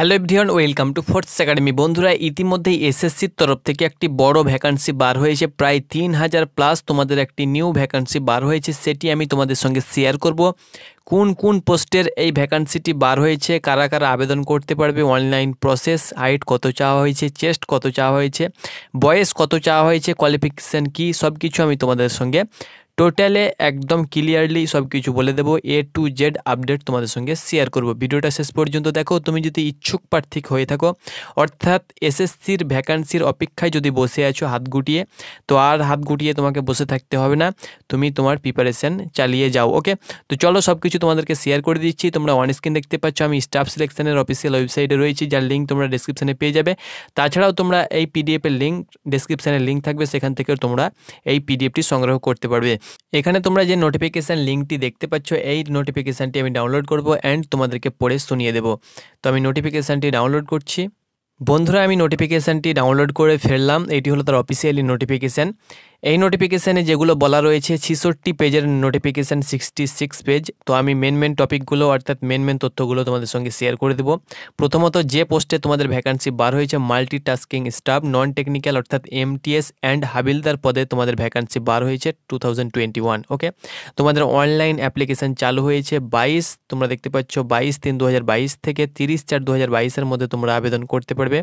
hello everyone welcome to fourth academy বন্ধুরা ইতিমধ্যেই এসএসসির তরফ থেকে একটি বড় ভ্যাকান্সি বার হয়েছে প্রায় তিন হাজার প্লাস তোমাদের একটি নিউ ভ্যাকান্সি বার হয়েছে সেটি আমি তোমাদের সঙ্গে শেয়ার করব কোন কোন পোস্টের এই ভ্যাকান্সিটি বার হয়েছে কারা কারা আবেদন করতে পারবে অনলাইন প্রসেস হাইট কত চাওয়া হয়েছে চেস্ট কত চাওয়া হয়েছে বয়স কত চাওয়া হয়েছে কোয়ালিফিকেশান কী সব কিছু আমি তোমাদের সঙ্গে টোটালে একদম ক্লিয়ারলি সব কিছু বলে দেবো এ টু জেড আপডেট তোমাদের সঙ্গে শেয়ার করব ভিডিওটা শেষ পর্যন্ত দেখো তুমি যদি ইচ্ছুক প্রার্থী হয়ে থাকো অর্থাৎ এসএসসির ভ্যাকান্সির অপেক্ষায় যদি বসে আছো হাত গুটিয়ে তো আর হাত গুটিয়ে তোমাকে বসে থাকতে হবে না তুমি তোমার প্রিপারেশান চালিয়ে যাও ওকে তো চলো সব কিছু তোমাদেরকে শেয়ার করে দিচ্ছি তোমরা অন স্ক্রিন দেখতে পাচ্ছ আমি স্টাফ সিলেকশনের অফিসিয়াল ওয়েবসাইটে রয়েছি যার লিঙ্ক তোমরা ডিসক্রিপশানে পেয়ে যাবে তাছাড়াও তোমরা এই পিডিএফের লিঙ্ক ডিসক্রিপশানের লিঙ্ক থাকবে সেখান থেকে তোমরা এই পিডিএফটি সংগ্রহ করতে পারবে এখানে তোমরা যে নোটিফিকেশান লিঙ্কটি দেখতে পাচ্ছ এই নোটিফিকেশানটি আমি ডাউনলোড করব অ্যান্ড তোমাদেরকে পড়ে শুনিয়ে দেবো তো আমি নোটিফিকেশানটি ডাউনলোড করছি বন্ধুরা আমি নোটিফিকেশানটি ডাউনলোড করে ফেললাম এটি হলো তার অফিসিয়ালি নোটিফিকেশান এই নোটিফিকেশানে যেগুলো বলা রয়েছে ছিষট্টি পেজের নোটিফিকেশান সিক্সটি সিক্স পেজ তো আমি মেন মেন টপিকগুলো অর্থাৎ মেন মেন তথ্যগুলো তোমাদের সঙ্গে শেয়ার করে দেবো প্রথমত যে পোস্টে তোমাদের ভ্যাকান্সি বার হয়েছে মাল্টিটাস্কিং স্টাফ নন টেকনিক্যাল অর্থাৎ এমটিএস অ্যান্ড হাবিলদার পদে তোমাদের ভ্যাকান্সি বার হয়েছে টু ওকে তোমাদের অনলাইন অ্যাপ্লিকেশান চালু হয়েছে বাইশ তোমরা দেখতে পাচ্ছ বাইশ তিন দু থেকে তিরিশ চার দু মধ্যে তোমরা আবেদন করতে পারবে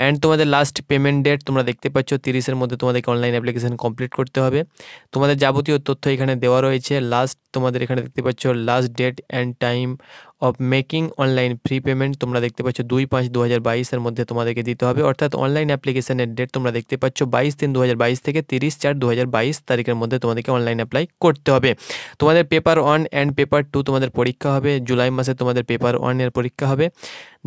অ্যান্ড তোমাদের লাস্ট পেমেন্ট ডেট তোমরা দেখতে পাচ্ছ তিরিশের মধ্যে তোমাদেরকে অনলাইন অ্যাপ্লিকেশান কমপ্লিট করতে হবে তোমাদের যাবতীয় তথ্য এখানে দেওয়া রয়েছে লাস্ট তোমাদের এখানে দেখতে পাচ্ছ last date and time of making online free payment তোমরা দেখতে পাচ্ছ দুই পাঁচ দু হাজার বাইশের মধ্যে তোমাদেরকে দিতে হবে অর্থাৎ অনলাইন অ্যাপ্লিকেশনের ডেট তোমরা দেখতে পাচ্ছ বাইশ তিন দু হাজার বাইশ থেকে তিরিশ চার দু হাজার বাইশ তারিখের মধ্যে তোমাদেরকে অনলাইন অ্যাপ্লাই করতে হবে তোমাদের paper one and paper two তোমাদের পরীক্ষা হবে জুলাই মাসে তোমাদের পেপার ওয়ানের পরীক্ষা হবে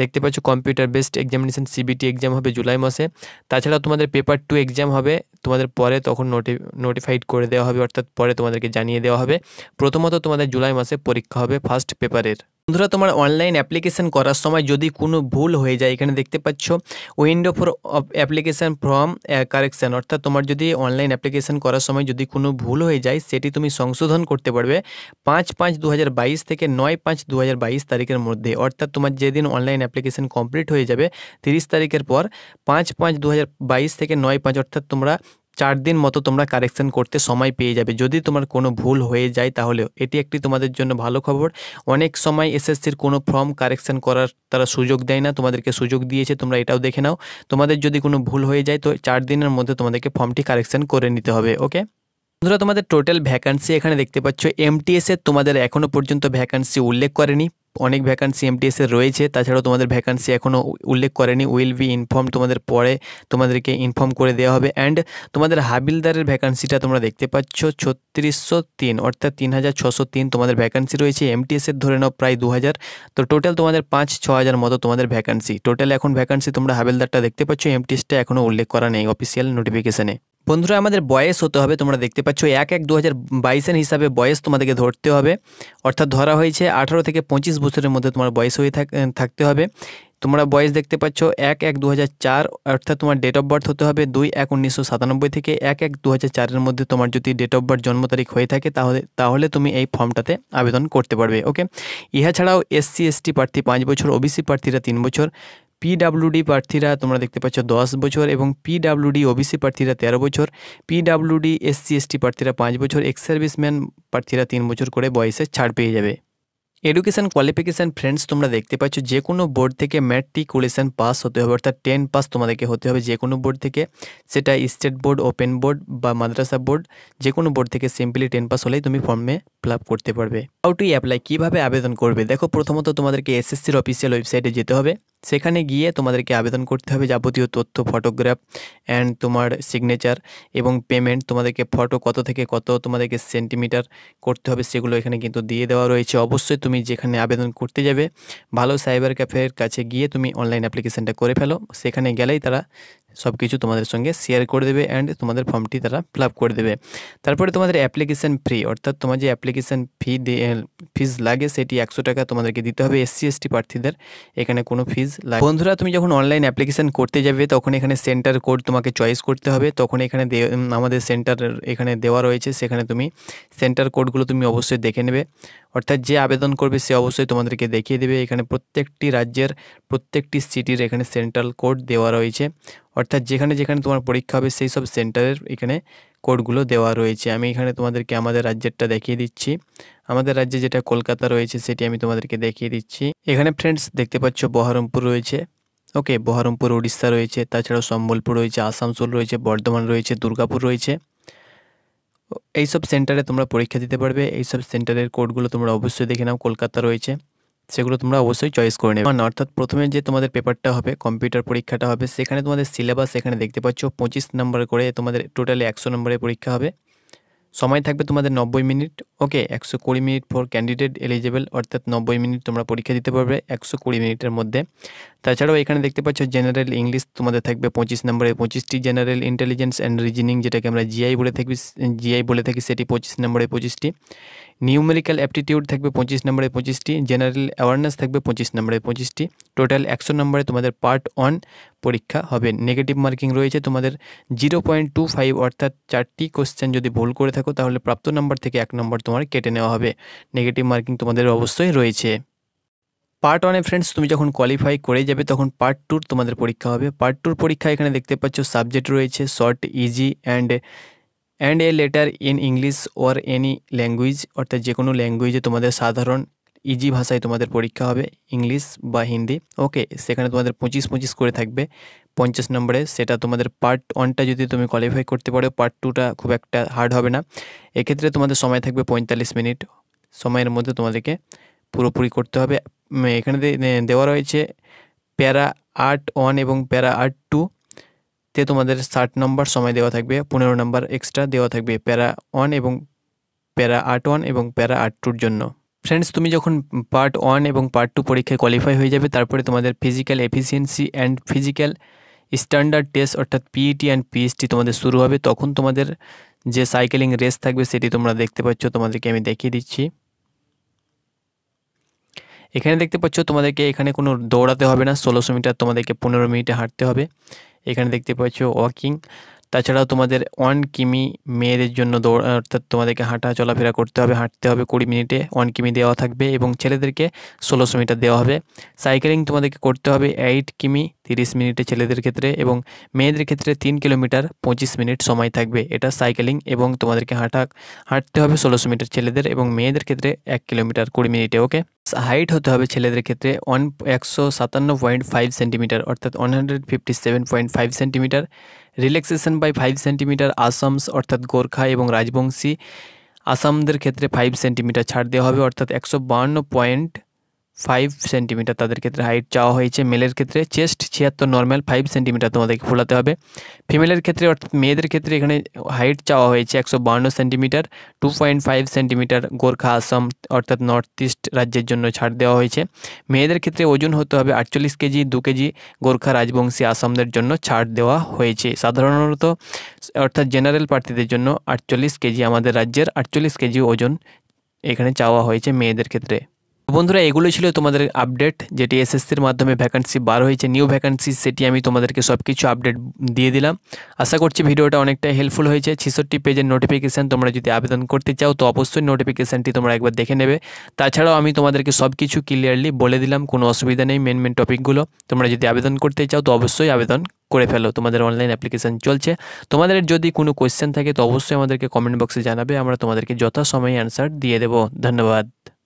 দেখতে পাচ্ছ computer based examination CBT exam হবে জুলাই মাসে তাছাড়া তোমাদের পেপার টু এক্সাম হবে তোমাদের পরে তখন নোটি নোটিফাইড করে দেওয়া হবে অর্থাৎ পরে তোমাদেরকে জানিয়ে দেওয়া হবে প্রথমত তোমাদের জুলাই মাসে পরীক্ষা হবে ফার্স্ট পেপারের বন্ধুরা তোমার অনলাইন অ্যাপ্লিকেশান করার সময় যদি কোনো ভুল হয়ে যায় এখানে দেখতে পাচ্ছ window for application form correction অর্থাৎ তোমার যদি অনলাইন অ্যাপ্লিকেশান করার সময় যদি কোনো ভুল হয়ে যায় সেটি তুমি সংশোধন করতে পারবে পাঁচ পাঁচ দু থেকে নয় পাঁচ দু তারিখের মধ্যে অর্থাৎ তোমার যেদিন অনলাইন অ্যাপ্লিকেশান কমপ্লিট হয়ে যাবে তিরিশ তারিখের পর পাঁচ পাঁচ দু থেকে নয় পাঁচ অর্থাৎ তোমরা চার দিন মতো তোমরা কারেকশন করতে সময় পেয়ে যাবে যদি তোমার কোনো ভুল হয়ে যায় তাহলে এটি একটি তোমাদের জন্য ভালো খবর অনেক সময় এসএসসির কোনো ফর্ম কারেকশন করার তারা সুযোগ দেয় না তোমাদেরকে সুযোগ দিয়েছে তোমরা এটাও দেখে নাও তোমাদের যদি কোনো ভুল হয়ে যায় তো চার দিনের মধ্যে তোমাদেরকে ফর্মটি কারেকশন করে নিতে হবে ওকে বন্ধুরা তোমাদের টোটাল ভ্যাকান্সি এখানে দেখতে পাচ্ছ এমটিএস এর তোমাদের এখনও পর্যন্ত ভ্যাকান্সি উল্লেখ করেনি অনেক ভ্যাকান্সি এমটিএসে রয়েছে তাছাড়াও তোমাদের ভ্যাকান্সি এখনও উল্লেখ করেনি উইল বি ইনফর্ম তোমাদের পরে তোমাদেরকে ইনফর্ম করে দেওয়া হবে অ্যান্ড তোমাদের হাবিলদারের ভ্যাকান্সিটা তোমরা দেখতে পাচ্ছ ছত্রিশশো তিন অর্থাৎ তিন হাজার ছশো তিন তোমাদের ভ্যাকান্সি রয়েছে এমটিএসের ধরে নাও প্রায় দু হাজার তো টোটাল তোমাদের পাঁচ ছ হাজার মতো তোমাদের ভ্যাকান্সি টোটাল এখন ভ্যাকান্সি তোমরা হাবিলদারটা দেখতে পাচ্ছ এমটিএসটা এখনও উল্লেখ করা নেই অফিসিয়াল নোটিফিকেশানে বন্ধুরা আমাদের বয়স হতে হবে তোমরা দেখতে পাচ্ছ এক এক দু হাজার বাইশের হিসাবে বয়স তোমাদেরকে ধরতে হবে অর্থাৎ ধরা হয়েছে আঠারো থেকে পঁচিশ বছরের মধ্যে তোমার বয়স হয়ে থাকতে হবে তোমরা বয়স দেখতে পাচ্ছ এক এক দু অর্থাৎ তোমার ডেট অফ বার্থ হতে হবে দুই এক উনিশশো সাতানব্বই থেকে এক এক দু চারের মধ্যে তোমার যদি ডেট অফ বার্থ জন্ম তারিখ হয়ে থাকে তাহলে তাহলে তুমি এই ফর্মটাতে আবেদন করতে পারবে ওকে ইহা ছাড়াও এসসি এসটি প্রার্থী পাঁচ বছর ওবিসি প্রার্থীরা তিন বছর পিডাব্লিউডি প্রার্থীরা তোমরা দেখতে পাচ্ছ দশ বছর এবং পিডাব্লিউডি ওবিসি প্রার্থীরা তেরো বছর পিডাব্লিউডি এসসি এসটি প্রার্থীরা পাঁচ বছর এক্স সার্ভিসম্যান প্রার্থীরা তিন বছর করে বয়সে ছাড় পেয়ে যাবে এডুকেশান কোয়ালিফিকেশান ফ্রেন্ডস তোমরা দেখতে পাচ্ছ যে কোনো বোর্ড থেকে ম্যাট্রিকুলেশান পাস হতে হবে অর্থাৎ টেন পাস তোমাদেরকে হতে হবে যে কোনো বোর্ড থেকে সেটা স্টেট বোর্ড ওপেন বোর্ড বা মাদ্রাসা বোর্ড যে কোনো বোর্ড থেকে সিম্পলি টেন পাস হলেই তুমি ফর্মে ফিল করতে পারবে হাউ টু অ্যাপ্লাই কীভাবে আবেদন করবে দেখো প্রথমত তোমাদেরকে এসএসসির অফিসিয়াল ওয়েবসাইটে যেতে হবে সেখানে গিয়ে তোমাদেরকে আবেদন করতে হবে যাবতীয় তথ্য ফটোগ্রাফ অ্যান্ড তোমার সিগনেচার এবং পেমেন্ট তোমাদেরকে ফটো কত থেকে কত তোমাদেরকে সেন্টিমিটার করতে হবে সেগুলো এখানে কিন্তু দিয়ে দেওয়া রয়েছে অবশ্যই তুমি যেখানে আবেদন করতে যাবে ভালো সাইবার ক্যাফের কাছে গিয়ে তুমি অনলাইন অ্যাপ্লিকেশানটা করে ফেলো সেখানে গেলেই তারা সব কিছু তোমাদের সঙ্গে শেয়ার করে দেবে অ্যান্ড তোমাদের ফর্মটি তারা ফিল করে দেবে তারপরে তোমাদের অ্যাপ্লিকেশান ফ্রি অর্থাৎ তোমার যে অ্যাপ্লিকেশান ফি ফিজ লাগে সেটি একশো টাকা তোমাদেরকে দিতে হবে এসসি এসটি প্রার্থীদের এখানে কোনো ফিজ লাগে বন্ধুরা তুমি যখন অনলাইন অ্যাপ্লিকেশান করতে যাবে তখন এখানে সেন্টার কোড তোমাকে চয়েস করতে হবে তখন এখানে আমাদের সেন্টার এখানে দেওয়া রয়েছে সেখানে তুমি সেন্টার কোডগুলো তুমি অবশ্যই দেখে নেবে অর্থাৎ যে আবেদন করবে সে অবশ্যই তোমাদেরকে দেখিয়ে দেবে এখানে প্রত্যেকটি রাজ্যের প্রত্যেকটি সিটির এখানে সেন্ট্রাল কোড দেওয়া রয়েছে অর্থাৎ যেখানে যেখানে তোমার পরীক্ষা হবে সেই সব সেন্টারের এখানে কোডগুলো দেওয়া রয়েছে আমি এখানে তোমাদেরকে আমাদের রাজ্যেরটা দেখিয়ে দিচ্ছি আমাদের রাজ্যে যেটা কলকাতা রয়েছে সেটি আমি তোমাদেরকে দেখিয়ে দিচ্ছি এখানে ফ্রেন্ডস দেখতে পাচ্ছ বহরমপুর রয়েছে ওকে বহরমপুর উড়িষ্যা রয়েছে তাছাড়াও সম্বলপুর রয়েছে আসানসোল রয়েছে বর্ধমান রয়েছে দুর্গাপুর রয়েছে এইসব সেন্টারে তোমরা পরীক্ষা দিতে পারবে এইসব সেন্টারের কোডগুলো তোমরা অবশ্যই দেখে নাও কলকাতা রয়েছে সেগুলো তোমরা অবশ্যই চয়েস করে নেবে অর্থাৎ প্রথমে যে তোমাদের পেপারটা হবে কম্পিউটার পরীক্ষাটা হবে সেখানে তোমাদের সিলেবাস এখানে দেখতে পাচ্ছ পঁচিশ নম্বর করে তোমাদের টোটালি একশো নম্বরের পরীক্ষা হবে সময় থাকবে তোমাদের নব্বই মিনিট ওকে একশো কুড়ি মিনিট ফর ক্যান্ডিডেট এলিজেবল অর্থাৎ নব্বই মিনিট তোমরা পরীক্ষা দিতে পারবে একশো কুড়ি মিনিটের মধ্যে তাছাড়াও এখানে দেখতে পাচ্ছ জেনারেল ইংলিশ তোমাদের থাকবে পঁচিশ নম্বরে পঁচিশটি জেনারেল ইন্টেলিজেন্স অ্যান্ড রিজনিং যেটাকে আমরা জিআই বলে থাকি জিআই বলে থাকি সেটি পঁচিশ নম্বরে পঁচিশটি নিউমেরিক্যাল অ্যাপটিটিউড থাকবে পঁচিশ নম্বরে পঁচিশটি জেনারেল অ্যাওয়ারনেস থাকবে পঁচিশ নম্বরে পঁচিশটি টোটাল একশো নম্বরে তোমাদের পার্ট ওয়ান পরীক্ষা হবে নেগেটিভ মার্কিং রয়েছে তোমাদের জিরো পয়েন্ট টু ফাইভ অর্থাৎ চারটি কোশ্চেন যদি ভুল করে থাকো থাকো তাহলে প্রাপ্ত নাম্বার থেকে এক নম্বর তোমার কেটে নেওয়া হবে নেগেটিভ মার্কিং তোমাদের অবশ্যই রয়েছে পার্ট ওয়ানে ফ্রেন্ডস তুমি যখন কোয়ালিফাই করে যাবে তখন পার্ট টুর তোমাদের পরীক্ষা হবে পার্ট টুর পরীক্ষা এখানে দেখতে পাচ্ছ সাবজেক্ট রয়েছে short easy and and a letter in English or any language অর্থাৎ যে কোনো ল্যাঙ্গুয়েজে তোমাদের সাধারণ ইজি ভাষায় তোমাদের পরীক্ষা হবে ইংলিশ বা হিন্দি ওকে সেখানে তোমাদের পঁচিশ পঁচিশ করে থাকবে পঞ্চাশ নম্বরে সেটা তোমাদের পার্ট ওয়ানটা যদি তুমি কোয়ালিফাই করতে পারো পার্ট টুটা খুব একটা হার্ড হবে না এক্ষেত্রে তোমাদের সময় থাকবে পঁয়তাল্লিশ মিনিট সময়ের মধ্যে তোমাদেরকে পুরোপুরি করতে হবে এখানে দেওয়া রয়েছে প্যারা আর্ট ওয়ান এবং প্যারা আর্ট টু তে তোমাদের ষাট নম্বর সময় দেওয়া থাকবে পনেরো নম্বর এক্সট্রা দেওয়া থাকবে প্যারা ওয়ান এবং প্যারা আর্ট ওয়ান এবং প্যারা আর্ট টুর জন্য ফ্রেন্ডস তুমি যখন পার্ট ওয়ান এবং পার্ট টু পরীক্ষায় কোয়ালিফাই হয়ে যাবে তারপরে তোমাদের physical efficiency and physical standard test অর্থাৎ পিইটি অ্যান্ড পিএসটি তোমাদের শুরু হবে তখন তোমাদের যে সাইকেলিং রেস থাকবে সেটি তোমরা দেখতে পাচ্ছ তোমাদেরকে আমি দেখিয়ে দিচ্ছি এখানে দেখতে পাচ্ছ তোমাদেরকে এখানে কোনো দৌড়াতে হবে না ষোলোশো মিটার তোমাদেরকে পনেরো মিনিটে হাঁটতে হবে এখানে দেখতে পাচ্ছ ওয়াকিং তাছাড়াও তোমাদের ওয়ান কিমি মেয়েদের জন্য দৌড় অর্থাৎ তোমাদেরকে হাঁটা চলাফেরা করতে হবে হাঁটতে হবে কুড়ি মিনিটে ওয়ান কিমি দেওয়া থাকবে এবং ছেলেদেরকে ষোলোশো মিটার দেওয়া হবে সাইকেলিং তোমাদেরকে করতে হবে এইট কিমি তিরিশ মিনিটে ছেলেদের ক্ষেত্রে এবং মেয়েদের ক্ষেত্রে তিন কিলোমিটার পঁচিশ মিনিট সময় থাকবে এটা সাইকেলিং এবং তোমাদেরকে হাঁটা হাঁটতে হবে ষোলোশো মিটার ছেলেদের এবং মেয়েদের ক্ষেত্রে এক কিলোমিটার কুড়ি মিনিটে ওকে হাইট হতে হবে ছেলেদের ক্ষেত্রে ওয়ান একশো সাতান্ন পয়েন্ট ফাইভ সেন্টিমিটার অর্থাৎ one hundred fifty seven point five centimetre relaxation by five centimetre Assamese অর্থাৎ গোর্খা এবং রাজবংশী আসামদের ক্ষেত্রে ফাইভ সেন্টিমিটার ছাড় দেওয়া হবে অর্থাৎ একশো বাহান্ন পয়েন্ট ফাইভ সেন্টিমিটার তাদের ক্ষেত্রে হাইট চাওয়া হয়েছে মেলের ক্ষেত্রে চেস্ট ছিয়াত্তর নর্মাল ফাইভ সেন্টিমিটার তোমাদেরকে ফোলাতে হবে ফিমেলের ক্ষেত্রে অর্থাৎ মেয়েদের ক্ষেত্রে এখানে হাইট চাওয়া হয়েছে একশো বাহান্ন centimetre two point five centimetre Gorkha Assam অর্থাৎ নর্থ ইস্ট রাজ্যের জন্য ছাড় দেওয়া হয়েছে মেয়েদের ক্ষেত্রে ওজন হতে হবে আটচল্লিশ কেজি দু কেজি গোর্খা রাজবংশী আসামদের জন্য ছাড় দেওয়া হয়েছে সাধারণত অর্থাৎ জেনারেল প্রার্থীদের জন্য আটচল্লিশ কেজি আমাদের রাজ্যের আটচল্লিশ কেজি ওজন এখানে চাওয়া হয়েছে মেয়েদের ক্ষেত্রে বন্ধুরা এগুলো ছিল তোমাদের আপডেট যেটি এসএসসির মাধ্যমে ভ্যাকান্সি বার হয়েছে নিউ ভ্যাকান্সি সেটি আমি তোমাদেরকে সব কিছু আপডেট দিয়ে দিলাম আশা করছি ভিডিওটা অনেকটাই হেল্পফুল হয়েছে ছেষট্টি পেজের নোটিফিকেশান তোমরা যদি আবেদন করতে চাও তো অবশ্যই নোটিফিকেশানটি তোমরা একবার দেখে নেবে তাছাড়াও আমি তোমাদেরকে সব কিছু ক্লিয়ারলি বলে দিলাম কোনো অসুবিধা নেই মেন মেন টপিকগুলো তোমরা যদি আবেদন করতে চাও তো অবশ্যই আবেদন করে ফেলো তোমাদের অনলাইন অ্যাপ্লিকেশান চলছে তোমাদের যদি কোনো কোয়েশ্চেন থাকে তো অবশ্যই আমাদেরকে কমেন্ট বক্সে জানাবে আমরা তোমাদেরকে যথাসময়ে অ্যান্সার দিয়ে দেবো ধন্যবাদ